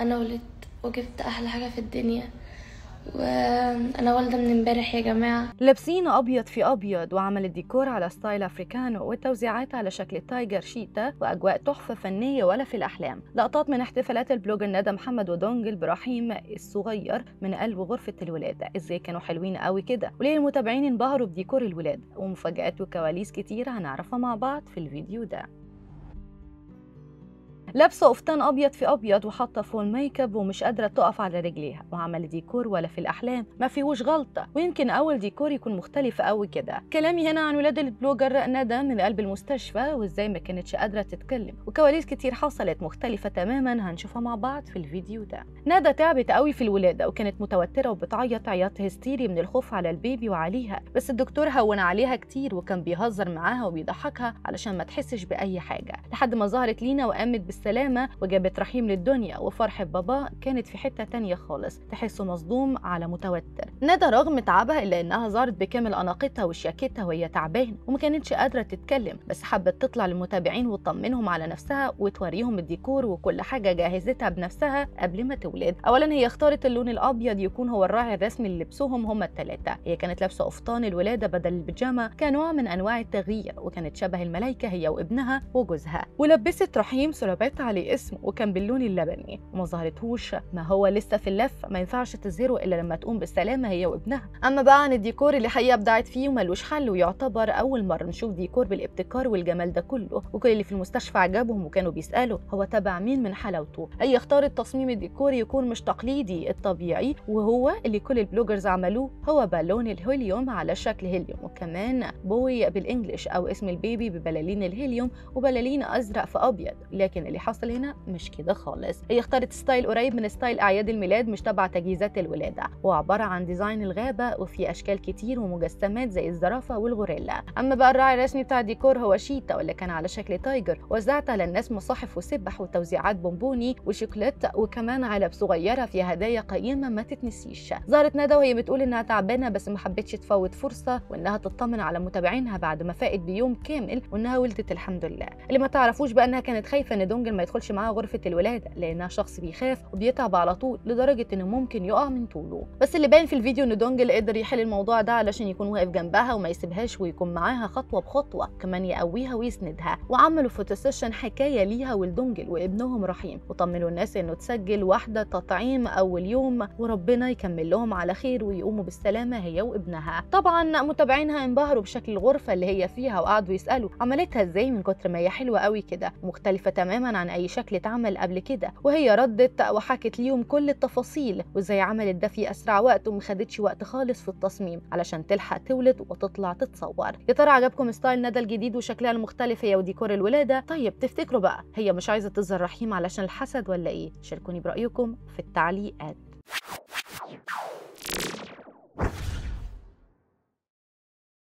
انا ولدت وجبت احلى حاجه في الدنيا وانا والده من امبارح يا جماعه لابسين ابيض في ابيض وعمل الديكور على ستايل افريكانو والتوزيعات على شكل تايجر شيتا واجواء تحفه فنيه ولا في الاحلام لقطات من احتفالات البلوجر ندى محمد ودونج البراحيم الصغير من قلب غرفه الولاده ازاي كانوا حلوين قوي كده وليه المتابعين انبهروا بديكور الولاده ومفاجات وكواليس كتير هنعرفها مع بعض في الفيديو ده لابسه قفطان ابيض في ابيض وحاطه فول ميك اب ومش قادره تقف على رجليها وعمل ديكور ولا في الاحلام ما فيهوش غلطه ويمكن اول ديكور يكون مختلف قوي كده كلامي هنا عن ولاده البلوجر ندى من قلب المستشفى وازاي ما كانتش قادره تتكلم وكواليس كتير حصلت مختلفه تماما هنشوفها مع بعض في الفيديو ده ندى تعبت قوي في الولاده وكانت متوتره وبتعيط عياط هستيري من الخوف على البيبي وعليها بس الدكتور هون عليها كتير وكان بيهزر معاها وبيضحكها علشان ما تحسش باي حاجه لحد ما ظهرت لينا وقامت السلامة وجابت رحيم للدنيا وفرحة بابا كانت في حتة تانية خالص تحسه مصدوم على متوتر ندى رغم تعبها إلا إنها ظهرت بكامل أناقتها وشياكتها وهي تعبانة وما كانتش قادرة تتكلم بس حبت تطلع للمتابعين وتطمنهم على نفسها وتوريهم الديكور وكل حاجة جهزتها بنفسها قبل ما تولد أولا هي اختارت اللون الأبيض يكون هو الراعي الرسمي لبسوهم هما التلاتة هي كانت لابسة قفطان الولادة بدل البيجامة كنوع من أنواع التغيير وكانت شبه الملايكة هي وابنها وجوزها ولبست رحيم سلابات وبعدت عليه الاسم وكان باللون اللبني وما ظهرتهوش ما هو لسه في اللف ما ينفعش تظهره الا لما تقوم بالسلامه هي وابنها اما بقى عن الديكور اللي حقيقه ابدعت فيه وملوش حل ويعتبر اول مره نشوف ديكور بالابتكار والجمال ده كله وكل اللي في المستشفى عجبهم وكانوا بيسالوا هو تبع مين من حلاوته اي اختار التصميم الديكوري يكون مش تقليدي الطبيعي وهو اللي كل البلوجرز عملوه هو بالون الهيليوم على شكل هيليوم وكمان بوي بالانجلش او اسم البيبي ببلالين الهيليوم وبلالين ازرق في ابيض لكن اللي حاصل هنا مش كده خالص هي اختارت ستايل قريب من ستايل اعياد الميلاد مش تبع تجهيزات الولاده وعباره عن ديزاين الغابه وفي اشكال كتير ومجسمات زي الزرافه والغوريلا اما بقى الراعي الرسمي بتاع ديكور هو شيتا واللي كان على شكل تايجر وزعت للناس مصاحف وسبح وتوزيعات بونبوني وشوكليت وكمان علب صغيره فيها هدايا قيمه ما تتنسيش ظهرت ندى وهي بتقول انها تعبانه بس ما حبتش تفوت فرصه وانها تطمن على متابعينها بعد ما فاقت بيوم كامل وانها ولدت الحمد لله اللي ما تعرفوش بقى انها كانت خايفه ان دونج الراجل ما يدخلش معاها غرفه الولاده لانها شخص بيخاف وبيتعب على طول لدرجه انه ممكن يقع من طوله بس اللي باين في الفيديو ان دونجل قدر يحل الموضوع ده علشان يكون واقف جنبها وما يسيبهاش ويكون معاها خطوه بخطوه كمان يقويها ويسندها وعملوا فوتو سيشن حكايه ليها ولدونجل وابنهم رحيم وطمنوا الناس انه تسجل واحده تطعيم اول يوم وربنا يكمل لهم على خير ويقوموا بالسلامه هي وابنها طبعا متابعينها انبهروا بشكل الغرفه اللي هي فيها وقعدوا يسالوا عملتها ازاي من كتر ما هي حلوه قوي كده مختلفه تماما عن أي شكل تعمل قبل كده وهي ردت وحكت ليهم كل التفاصيل وإزاي عملت ده في أسرع وقت وما خدتش وقت خالص في التصميم علشان تلحق تولد وتطلع تتصور يا ترى عجبكم ستايل ندى الجديد وشكلها المختلف هي وديكور الولادة طيب تفتكروا بقى هي مش عايزة تظهر رحيم علشان الحسد ولا إيه شاركوني برأيكم في التعليقات